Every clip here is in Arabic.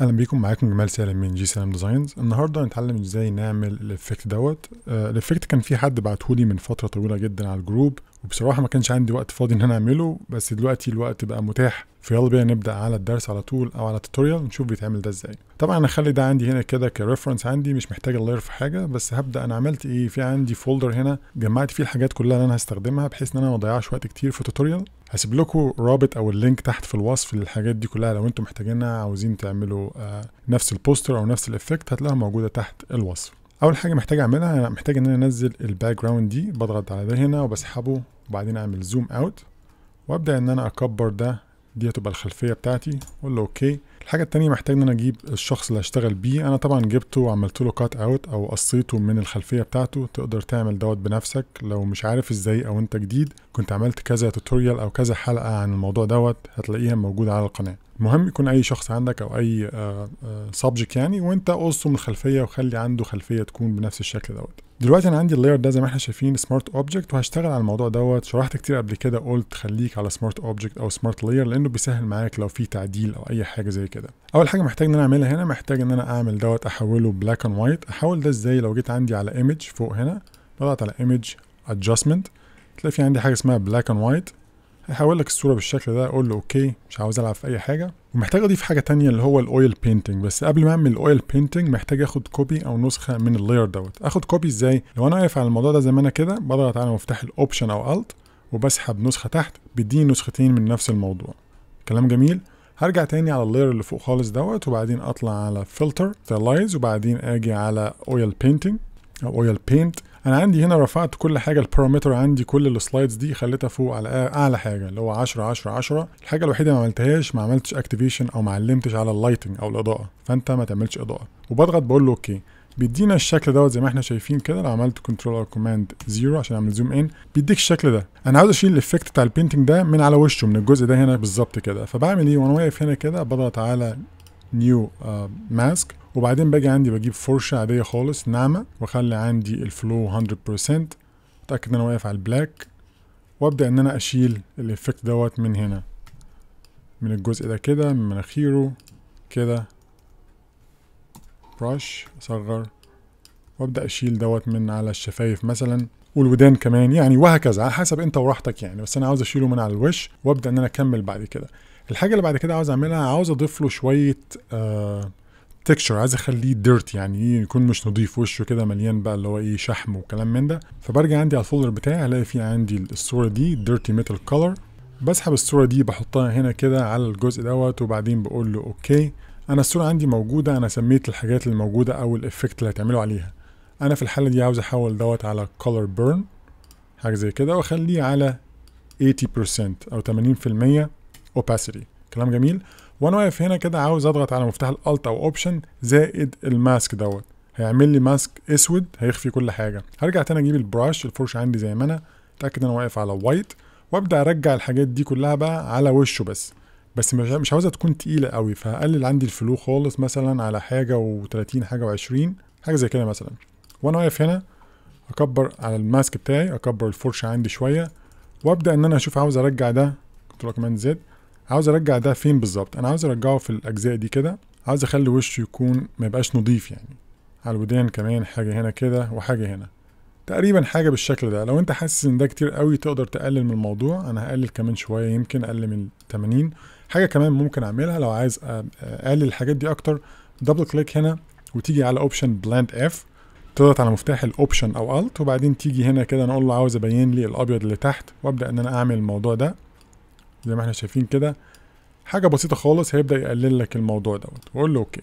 اهلا بيكم معاكم جمال سالم من جي سالم ديزاينز النهارده هنتعلم ازاي نعمل الافكت دوت آه، الافكت كان في حد بعتهولي من فتره طويله جدا على الجروب وبصراحه ما كانش عندي وقت فاضي ان انا اعمله بس دلوقتي الوقت بقى متاح فيلا بينا نبدا على الدرس على طول او على التوتوريال نشوف بيتعمل ده ازاي طبعا انا خلي ده عندي هنا كده كريفرنس عندي مش محتاج اللاير في حاجه بس هبدا انا عملت ايه في عندي فولدر هنا جمعت فيه الحاجات كلها اللي انا هستخدمها بحيث ان انا ما اضيعش وقت كتير في التوتوريال هسيب لكم رابط او اللينك تحت في الوصف للحاجات دي كلها لو انتم محتاجينها عاوزين تعملوا آه، نفس البوستر او نفس الافكت هتلاقيها موجوده تحت الوصف اول حاجه محتاج اعملها انا محتاج ان انا انزل الباك جراوند دي بضغط على ده هنا وبسحبه وبعدين اعمل زوم اوت وابدا ان انا اكبر ده دي هتبقى الخلفيه بتاعتي واقول له اوكي okay. الحاجة التانية محتاج ان انا اجيب الشخص اللي هشتغل بيه انا طبعا جبته وعملت له كات اوت او قصيته من الخلفية بتاعته تقدر تعمل دوت بنفسك لو مش عارف ازاي او انت جديد كنت عملت كذا توتوريال او كذا حلقة عن الموضوع دوت هتلاقيها موجودة على القناة المهم يكون اي شخص عندك او اي سبجك آه، آه، يعني وانت قصه من الخلفيه وخلي عنده خلفيه تكون بنفس الشكل دوت دلوقتي انا عندي اللاير ده زي ما احنا شايفين سمارت اوبجكت وهشتغل على الموضوع دوت شرحت كتير قبل كده قلت خليك على سمارت اوبجكت او سمارت لاير لانه بيسهل معاك لو في تعديل او اي حاجه زي كده كده اول حاجه محتاج ان انا اعملها هنا محتاج ان انا اعمل دوت احوله بلاك اند وايت احول ده ازاي لو جيت عندي على ايمج فوق هنا بضغط على ايمج ادجستمنت تلاقي في عندي حاجه اسمها بلاك اند وايت هيحول لك الصوره بالشكل ده اقول له اوكي مش عاوز العب في اي حاجه ومحتاج اضيف حاجه تانية اللي هو الاويل بينتنج بس قبل ما اعمل الاويل بينتنج محتاج اخد كوبي او نسخه من اللاير دوت اخد كوبي ازاي لو انا واقف على الموضوع ده زي ما انا كده بضغط على مفتاح الاوبشن او الت وبسحب نسخه تحت بيديني نسختين من نفس الموضوع كلام جميل هرجع تاني على اللاير اللي فوق خالص دوت وبعدين اطلع على فلتر ستلايز وبعدين اجي على اويل بينتنج او اويل بينت انا عندي هنا رفعت كل حاجه البارامتر عندي كل السلايدز دي خليتها فوق على اعلى حاجه اللي هو 10 10 10 الحاجه الوحيده ما عملتهاش ما عملتش اكتيفيشن او ما علمتش على اللايتنج او الاضاءه فانت ما تعملش اضاءه وبضغط بقول له اوكي بيدينا الشكل دوت زي ما احنا شايفين كده لو عملت كنترول او كوماند زيرو عشان اعمل زوم ان بيديك الشكل ده انا عاوز اشيل الايفكت بتاع البينتنج ده من على وشه من الجزء ده هنا بالظبط كده فبعمل ايه وانا واقف هنا كده بضغط على نيو ماسك آه، وبعدين باجي عندي بجيب فرشه عاديه خالص ناعمه واخلي عندي الفلو 100% اتاكد ان انا واقف على البلاك وابدا ان انا اشيل الايفكت دوت من هنا من الجزء ده كده من مناخيره كده برش اصغر وابدا اشيل دوت من على الشفايف مثلا والودان كمان يعني وهكذا على حسب انت وراحتك يعني بس انا عاوز اشيله من على الوش وابدا ان انا اكمل بعد كده الحاجه اللي بعد كده عاوز اعملها عاوز اضيف له شويه تكشر آه، عايز اخليه ديرت يعني إيه، يكون مش نظيف وشه كده مليان بقى اللي هو ايه شحم وكلام من ده فبرجع عندي على الفولدر بتاعي الاقي فيه عندي الصوره دي ديرتي ميتال كولر بسحب الصوره دي بحطها هنا كده على الجزء دوت وبعدين بقول له اوكي انا الصوره عندي موجوده انا سميت الحاجات اللي موجوده او الافكت اللي هتعملوا عليها انا في الحاله دي عاوز احول دوت على color burn حاجه زي كده واخليه على 80% او 80% opacity كلام جميل وانا واقف هنا كده عاوز اضغط على مفتاح الالت او اوبشن زائد الماسك دوت هيعمل لي ماسك اسود هيخفي كل حاجه هرجع تاني اجيب البراش الفرشه عندي زي ما انا اتاكد ان انا واقف على وايت وابدا ارجع الحاجات دي كلها بقى على وشه بس بس مش عاوزها تكون تقيله قوي فهقلل عندي الفلو خالص مثلا على حاجه و30 حاجه و20 حاجه زي كده مثلا وانا واقف هنا اكبر على الماسك بتاعي اكبر الفرشه عندي شويه وابدا ان انا اشوف عاوز ارجع ده كنترول كمان زد عاوز ارجع ده فين بالظبط انا عاوز ارجعه في الاجزاء دي كده عاوز اخلي وشه يكون ما يبقاش نضيف يعني على الودان كمان حاجه هنا كده وحاجه هنا تقريبا حاجه بالشكل ده لو انت حاسس ان ده كتير قوي تقدر تقلل من الموضوع انا هقلل كمان شويه يمكن اقلل من 80 حاجه كمان ممكن اعملها لو عايز اقلل الحاجات دي اكتر دبل كليك هنا وتيجي على اوبشن بلاند اف تضغط على مفتاح الاوبشن او الت وبعدين تيجي هنا كده انا اقول له عاوز ابين لي الابيض اللي تحت وابدا ان انا اعمل الموضوع ده زي ما احنا شايفين كده حاجه بسيطه خالص هيبدا يقلل لك الموضوع دوت واقول له اوكي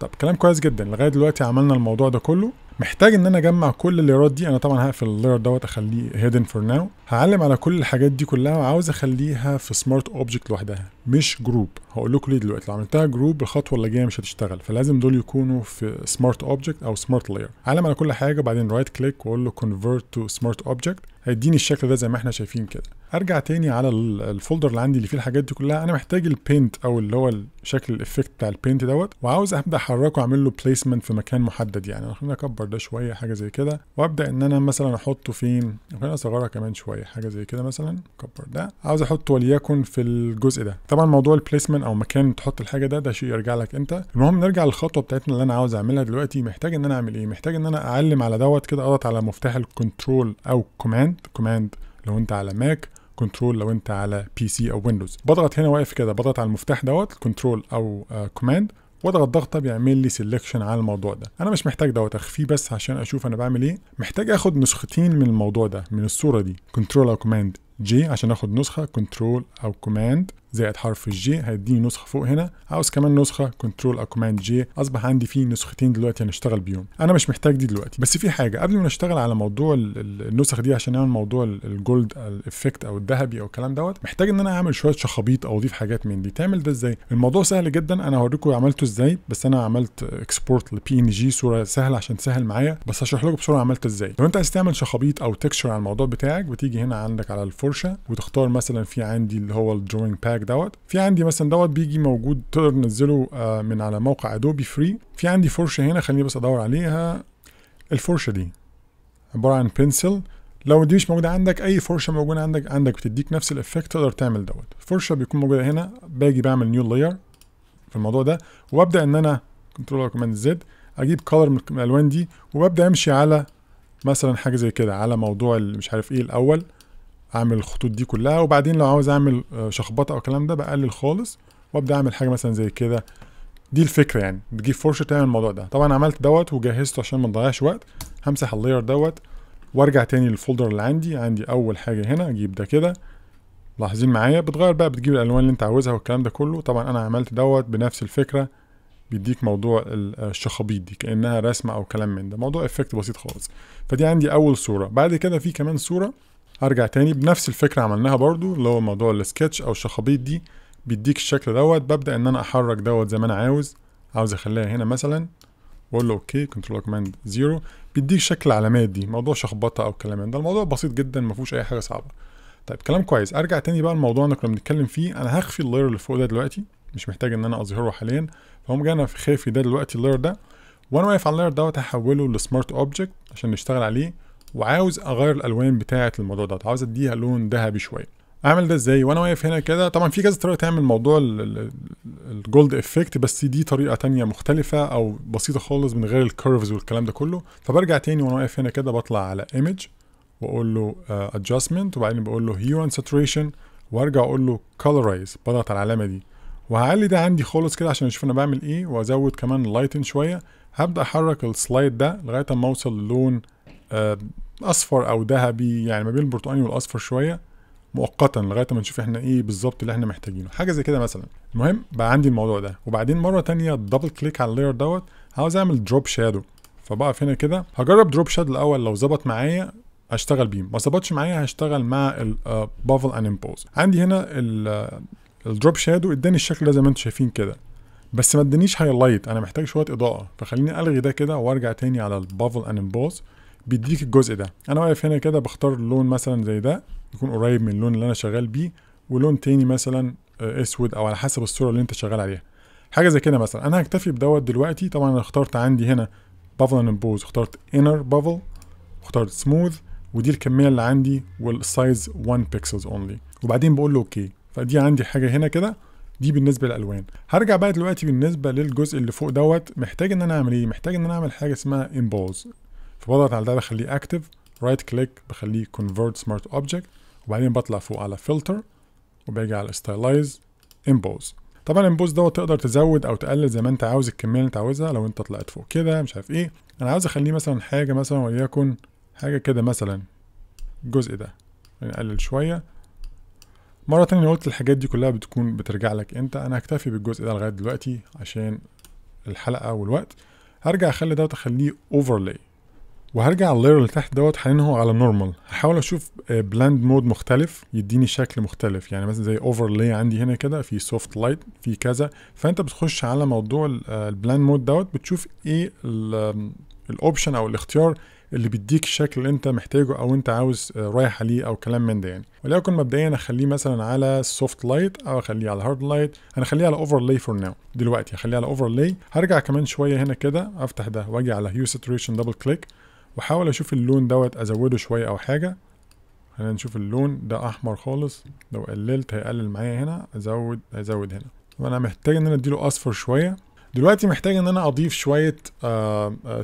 طب كلام كويس جدا لغايه دلوقتي عملنا الموضوع ده كله محتاج ان انا اجمع كل الليرات دي انا طبعا هقفل اللير دوت اخليه هيدن فور ناو هعلم على كل الحاجات دي كلها وعاوز اخليها في سمارت اوبجكت لوحدها مش جروب هقول لكم ليه دلوقتي لو عملتها جروب الخطوه اللي جايه مش هتشتغل فلازم دول يكونوا في سمارت اوبجكت او سمارت لاير اعلم على كل حاجه وبعدين رايت كليك واقول له كونفيرت تو سمارت اوبجكت هيديني الشكل ده زي ما احنا شايفين كده ارجع تاني على الفولدر اللي عندي اللي فيه الحاجات دي كلها انا محتاج البينت او اللي هو شكل الافكت بتاع البينت دوت وعاوز ابدا احركه اعمل له بليسمنت في مكان محدد يعني خلينا اكبر ده شويه حاجه زي كده وابدا ان انا مثلا احطه فين خلينا اصغرها كمان شويه حاجه زي كده مثلا اكبر ده عاوز احطه وليكن في الجزء ده طبعا موضوع البليسمنت او مكان تحط الحاجه ده ده شيء يرجع لك انت المهم نرجع للخطوه بتاعتنا اللي انا عاوز اعملها دلوقتي محتاج ان انا اعمل ايه محتاج ان انا اعلم على دوت كده اضغط على مفتاح الكنترول او كوماند كوماند لو انت على ماك كنترول لو انت على بي سي او ويندوز بضغط هنا واقف كده بضغط على المفتاح دوت كنترول او كوماند آه، واضغط ضغطه بيعمل لي سيلكشن على الموضوع ده انا مش محتاج دوت اخفيه بس عشان اشوف انا بعمل ايه محتاج اخد نسختين من الموضوع ده من الصوره دي كنترول او كوماند جي عشان اخد نسخه كنترول او كوماند زائد حرف الجي هيديني نسخه فوق هنا عاوز كمان نسخه كنترول او كوماند جي اصبح عندي فيه نسختين دلوقتي هنشتغل بيهم انا مش محتاج دي دلوقتي بس في حاجه قبل ما نشتغل على موضوع النسخ دي عشان نعمل موضوع الجولد الافكت او الذهبي او الكلام دوت محتاج ان انا اعمل شويه شخابيط او اضيف حاجات من دي تعمل ده ازاي الموضوع سهل جدا انا هوريكم عملته ازاي بس انا عملت اكسبورت لبي ان جي صوره سهله عشان تسهل معايا بس هشرح لكم بسرعه عملت ازاي لو انت عايز تعمل شخابيط او تكشر على الموضوع بتاعك بتيجي هنا عندك على الفرشه وتختار مثلا في عندي اللي هو الدروينج باك بتاعك دوت في عندي مثلا دوت بيجي موجود تقدر تنزله آه، من على موقع ادوبي فري في عندي فرشه هنا خليني بس ادور عليها الفرشه دي عباره عن بنسل لو دي مش موجوده عندك اي فرشه موجوده عندك عندك بتديك نفس الافكت تقدر تعمل دوت فرشه بيكون موجوده هنا باجي بعمل نيو لاير في الموضوع ده وابدا ان انا كنترول كوماند زد اجيب كلر من الالوان دي وببدا امشي على مثلا حاجه زي كده على موضوع مش عارف ايه الاول اعمل الخطوط دي كلها وبعدين لو عاوز اعمل آه، شخبطه او الكلام ده بقلل خالص وابدا اعمل حاجه مثلا زي كده دي الفكره يعني بتجيب فرشه تعمل الموضوع ده طبعا عملت دوت وجهزته عشان ما نضيعش وقت همسح اللاير دوت وارجع تاني للفولدر اللي عندي عندي اول حاجه هنا اجيب ده كده لاحظين معايا بتغير بقى بتجيب الالوان اللي انت عاوزها والكلام ده كله طبعا انا عملت دوت بنفس الفكره بيديك موضوع آه، الشخابيط دي كانها رسمه او كلام من ده موضوع افكت بسيط خالص فدي عندي اول صوره بعد كده في كمان صوره ارجع تاني بنفس الفكره عملناها برضو اللي هو موضوع السكتش او الشخابيط دي بيديك الشكل دوت ببدا ان انا احرك دوت زي ما انا عاوز عاوز اخليها هنا مثلا واقول له اوكي كنترول كوماند زيرو بيديك شكل العلامات دي موضوع شخبطه او الكلام ده الموضوع بسيط جدا ما فيهوش اي حاجه صعبه طيب كلام كويس ارجع تاني بقى الموضوع اللي كنا بنتكلم فيه انا هخفي اللاير اللي فوق ده دلوقتي مش محتاج ان انا اظهره حاليا فهم جاي انا في خافي ده دلوقتي اللاير ده وانا واقف على اللاير دوت هحوله لسمارت اوبجكت عشان نشتغل عليه وعاوز اغير الالوان بتاعه الموضوع ده عاوز اديها لون ذهبي شويه اعمل ده ازاي وانا واقف هنا كده طبعا في كذا طريقه تعمل موضوع الجولد افكت بس دي طريقه تانية مختلفه او بسيطه خالص من غير الكيرفز والكلام ده كله فبرجع تاني وانا واقف هنا كده بطلع على ايمج واقول له ادجستمنت آه، وبعدين بقول له هيو اند ساتوريشن وارجع اقول له كلرايز بضغط على العلامه دي وهعلي ده عندي خالص كده عشان اشوف انا بعمل ايه وازود كمان لايتن شويه هبدا احرك السلايد ده لغايه اما اوصل للون آه، اصفر او ذهبي يعني ما بين البرتقاني والاصفر شويه مؤقتا لغايه ما نشوف احنا ايه بالظبط اللي احنا محتاجينه حاجه زي كده مثلا المهم بقى عندي الموضوع ده وبعدين مره تانية دبل كليك على اللاير دوت عاوز اعمل دروب شادو فبقف هنا كده هجرب دروب شادو الاول لو ظبط معايا هشتغل بيه ما ظبطش معايا هشتغل مع البافل ان امبوز عندي هنا الدروب شادو آه، اداني الشكل ده زي ما انتم شايفين كده بس ما ادانيش هايلايت انا محتاج شويه اضاءه فخليني الغي ده كده وارجع تاني على البافل ان امبوز بيديك الجزء ده انا واقف هنا كده بختار لون مثلا زي ده يكون قريب من اللون اللي انا شغال بيه ولون تاني مثلا آه، اسود او على حسب الصوره اللي انت شغال عليها حاجه زي كده مثلا انا هكتفي بدوت دلوقتي طبعا انا اخترت عندي هنا بافل اند بوز اخترت انر بافل واخترت سموث ودي الكميه اللي عندي والسايز 1 بيكسلز اونلي وبعدين بقول له اوكي فدي عندي حاجه هنا كده دي بالنسبه للالوان هرجع بقى دلوقتي بالنسبه للجزء اللي فوق دوت محتاج ان انا اعمل ايه محتاج ان انا اعمل حاجه اسمها امبوز بضغط على ده بخليه اكتف رايت كليك بخليه كونفرت سمارت اوبجكت وبعدين بطلع فوق على فلتر وباجي على ستايلايز امبوز طبعا الامبوز دوت تقدر تزود او تقلل زي ما انت عاوز الكميه اللي انت عاوزها لو انت طلعت فوق كده مش عارف ايه انا عاوز اخليه مثلا حاجه مثلا وليكن حاجه كده مثلا الجزء ده نقلل يعني شويه مرة تانية قلت الحاجات دي كلها بتكون بترجع لك انت انا هكتفي بالجزء ده لغاية دلوقتي عشان الحلقة والوقت هرجع اخلي ده اخليه اوفرلاي وهرجع اللير اللي تحت دوت هننهو على نورمال هحاول اشوف بلاند آه، مود مختلف يديني شكل مختلف يعني مثلا زي اوفرلاي عندي هنا كده في سوفت لايت في كذا فانت بتخش على موضوع البلاند آه، مود دوت بتشوف ايه الاوبشن او الاختيار اللي بيديك الشكل اللي انت محتاجه او انت عاوز آه، رايح عليه او كلام من ده يعني وليكن مبدئيا اخليه مثلا على سوفت لايت او اخليه على هارد لايت انا اخليه على اوفرلاي فور ناو دلوقتي اخليه على اوفرلاي هرجع كمان شويه هنا كده افتح ده واجي على هيو ساتوريشن دبل كليك واحاول اشوف اللون دوت ازوده شويه او حاجه خلينا نشوف اللون ده احمر خالص لو قللت هيقلل معايا هنا ازود هيزود هنا وانا محتاج ان انا اديله اصفر شويه دلوقتي محتاج ان انا اضيف شويه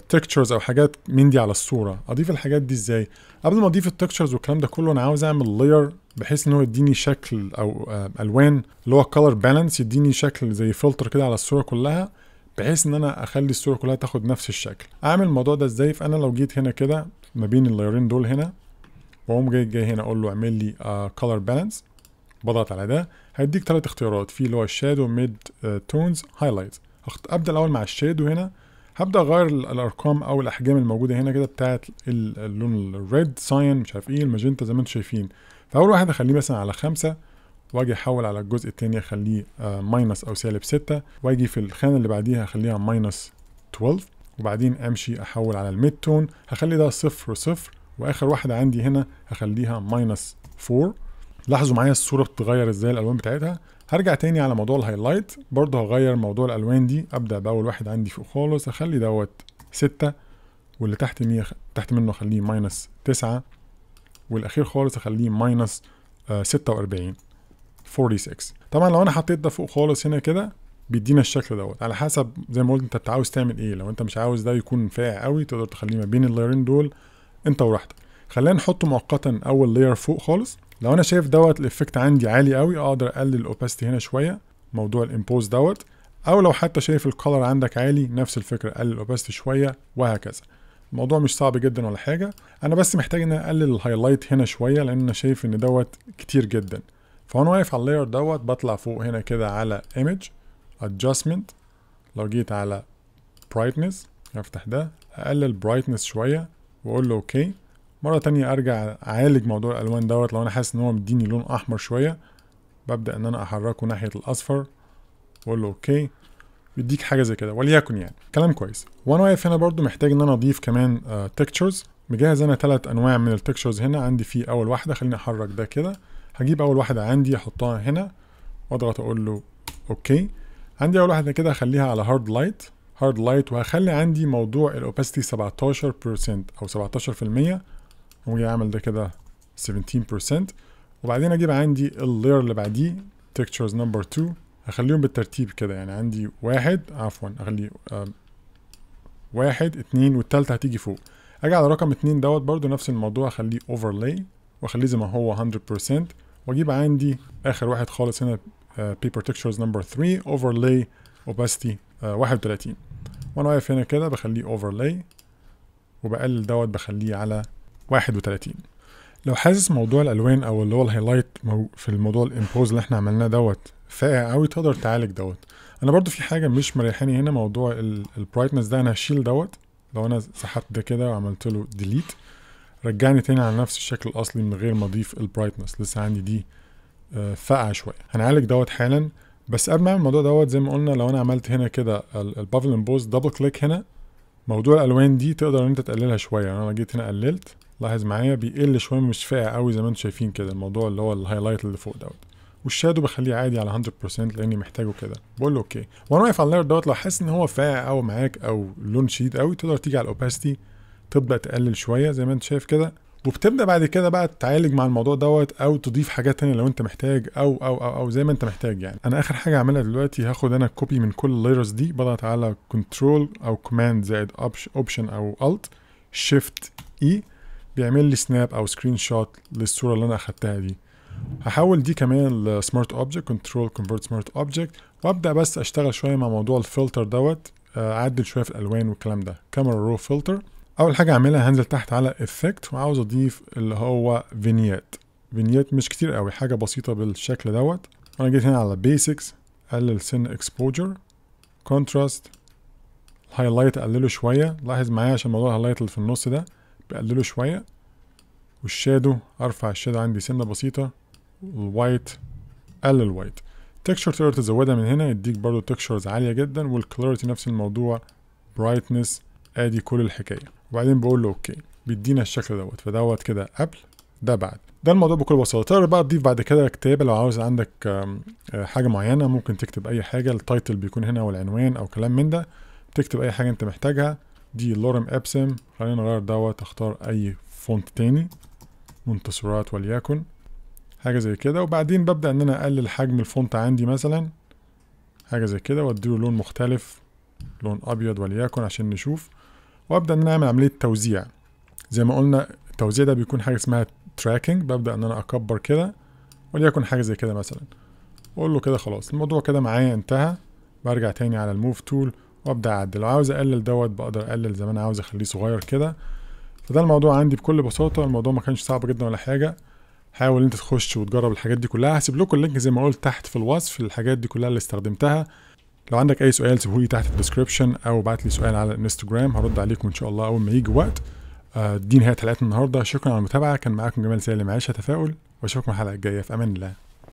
تكتشرز آه، آه، او حاجات من دي على الصوره اضيف الحاجات دي ازاي قبل ما اضيف التكتشرز والكلام ده كله انا عاوز اعمل لاير بحيث ان هو يديني شكل او آه، الوان اللي هو الكالر بالانس يديني شكل زي فلتر كده على الصوره كلها بحيث ان انا اخلي الصوره كلها تاخد نفس الشكل اعمل الموضوع ده ازاي فانا لو جيت هنا كده ما بين اللايرين دول هنا واقوم جاي جاي هنا اقول له اعمل لي كلر آه، بالانس بضغط على ده هيديك ثلاث اختيارات في اللي هو الشادو ميد تونز هايلايت ابدا الاول مع الشادو هنا هبدا اغير الارقام او الاحجام الموجوده هنا كده بتاعت اللون الريد ساين مش عارف ايه الماجنتا زي ما انتم شايفين فاول واحد اخليه مثلا على خمسة واجي احول على الجزء الثاني اخليه ماينس آه، او سالب 6 واجي في الخانه اللي بعديها اخليها ماينس 12 وبعدين امشي احول على الميد تون هخلي ده صفر صفر واخر واحده عندي هنا هخليها ماينس 4 لاحظوا معايا الصوره بتتغير ازاي الالوان بتاعتها هرجع تاني على موضوع الهايلايت برضه هغير موضوع الالوان دي ابدا باول واحد عندي فوق خالص اخلي دوت 6 واللي تحت مية تحت منه اخليه ماينس 9 والاخير خالص اخليه ماينس آه، 46 46 طبعا لو انا حطيت ده فوق خالص هنا كده بيدينا الشكل دوت على حسب زي ما قلت انت عاوز تعمل ايه لو انت مش عاوز ده يكون فاقع قوي تقدر تخليه ما بين اللايرين دول انت وراحتك خلينا نحطه مؤقتا اول لاير فوق خالص لو انا شايف دوت الايفكت عندي عالي قوي اقدر اقلل الاوباستي هنا شويه موضوع الامبوز دوت او لو حتى شايف الكولر عندك عالي نفس الفكره قلل الاوباستي شويه وهكذا الموضوع مش صعب جدا ولا حاجه انا بس محتاج ان اقلل الهايلايت هنا شويه لان انا شايف ان دوت كتير جدا فانا واقف على اللاير دوت بطلع فوق هنا كده على image adjustment لو جيت على brightness افتح ده اقلل brightness شويه واقول له اوكي مره تانية ارجع اعالج موضوع الالوان دوت لو انا حاسس ان هو مديني لون احمر شويه ببدا ان انا احركه ناحيه الاصفر واقول له اوكي يديك حاجه زي كده وليكن يعني كلام كويس وانا واقف هنا برضو محتاج ان انا اضيف كمان تكتشرز آه، مجهز انا ثلاث انواع من التكتشرز هنا عندي في اول واحده خليني احرك ده كده هجيب اول واحده عندي احطها هنا واضغط اقول له اوكي عندي اول واحده كده هخليها على هارد لايت هارد لايت وهخلي عندي موضوع الاوباستي 17% او 17% واجي اعمل ده كده 17% وبعدين اجيب عندي اللير اللي بعديه textures نمبر 2 هخليهم بالترتيب كده يعني عندي واحد عفوا اخلي آه، واحد اتنين والتالتة هتيجي فوق اجي على رقم اتنين دوت برضو نفس الموضوع اخليه اوفرلاي واخليه زي ما هو 100% واجيب عندي اخر واحد خالص هنا بيبر تكتشرز نمبر 3 اوفرلاي اوباستي 31 وانا واقف هنا كده بخليه اوفرلاي وبقلل دوت بخليه على 31 لو حاسس موضوع الالوان او اللي هو الهايلايت في الموضوع الامبوز اللي احنا عملناه دوت فاقع قوي تقدر تعالج دوت انا برضو في حاجه مش مريحاني هنا موضوع البرايتنس ده انا هشيل دوت لو انا سحبت ده كده وعملت له ديليت رجعني تاني على نفس الشكل الاصلي من غير ما اضيف البرايتنس لسه عندي دي آه، فقعه شويه هنعالج دوت حالا بس قبل ما اعمل الموضوع دوت زي ما قلنا لو انا عملت هنا كده البافل امبوز دبل كليك هنا موضوع الالوان دي تقدر ان انت تقللها شويه يعني انا جيت هنا قللت لاحظ معايا بيقل شويه مش فاقع قوي زي ما انتم شايفين كده الموضوع اللي هو الهايلايت اللي فوق دوت والشادو بخليه عادي على 100% لاني محتاجه كده بقول له اوكي وانا واقف على اللاير دوت لو حاسس ان هو فاقع قوي معاك او لون شديد قوي تقدر تيجي على الاوباستي تبدا تقلل شويه زي ما انت شايف كده وبتبدا بعد كده بقى تعالج مع الموضوع دوت او تضيف حاجات تانية لو انت محتاج او او او او زي ما انت محتاج يعني انا اخر حاجه هعملها دلوقتي هاخد انا كوبي من كل اللايرز دي بضغط على كنترول او كوماند زائد اوبشن او الت شيفت اي بيعمل لي سناب او سكرين شوت للصوره اللي انا اخدتها دي هحول دي كمان لسمارت اوبجكت كنترول كونفرت سمارت اوبجكت وابدا بس اشتغل شويه مع موضوع الفلتر دوت آه، اعدل شويه في الالوان والكلام ده كاميرا رو فلتر اول حاجه اعملها هنزل تحت على افكت وعاوز اضيف اللي هو فينيات فينيات مش كتير قوي حاجه بسيطه بالشكل دوت انا جيت هنا على بيسكس اقلل سن اكسبوجر كونتراست الهايلايت اقلله شويه لاحظ معايا عشان موضوع الهايلايت اللي في النص ده بقلله شويه والشادو ارفع الشادو عندي سنه بسيطه الوايت اقلل الوايت تكشر تقدر تزودها من هنا يديك برضو تكشرز عاليه جدا والكلاريتي نفس الموضوع برايتنس ادي كل الحكايه وبعدين بقول له اوكي بيدينا الشكل دوت فدوت كده قبل ده بعد ده الموضوع بكل بساطه تقدر بقى تضيف بعد كده كتابه لو عاوز عندك آه، حاجه معينه ممكن تكتب اي حاجه التايتل بيكون هنا والعنوان او كلام من ده تكتب اي حاجه انت محتاجها دي لورم ابسم خلينا نغير دوت اختار اي فونت تاني منتصرات وليكن حاجه زي كده وبعدين ببدا ان انا اقلل حجم الفونت عندي مثلا حاجه زي كده واديله لون مختلف لون ابيض وليكن عشان نشوف وابدا ان انا اعمل عمليه توزيع زي ما قلنا التوزيع ده بيكون حاجه اسمها تراكنج ببدا ان انا اكبر كده وليكن حاجه زي كده مثلا واقول له كده خلاص الموضوع كده معايا انتهى برجع تاني على الموف تول وابدا اعدل لو عاوز اقلل دوت بقدر اقلل زي ما انا عاوز اخليه صغير كده فده الموضوع عندي بكل بساطه الموضوع ما كانش صعب جدا ولا حاجه حاول انت تخش وتجرب الحاجات دي كلها هسيب لكم اللينك زي ما قلت تحت في الوصف للحاجات دي كلها اللي استخدمتها لو عندك اي سؤال سيبهولي تحت الديسكربشن او بعت لي سؤال على الانستجرام هرد عليكم ان شاء الله اول ما يجي وقت آه، دي نهايه حلقتنا النهارده شكرا على المتابعه كان معاكم جمال سالم عيشه تفاؤل واشوفكم الحلقه الجايه في امان الله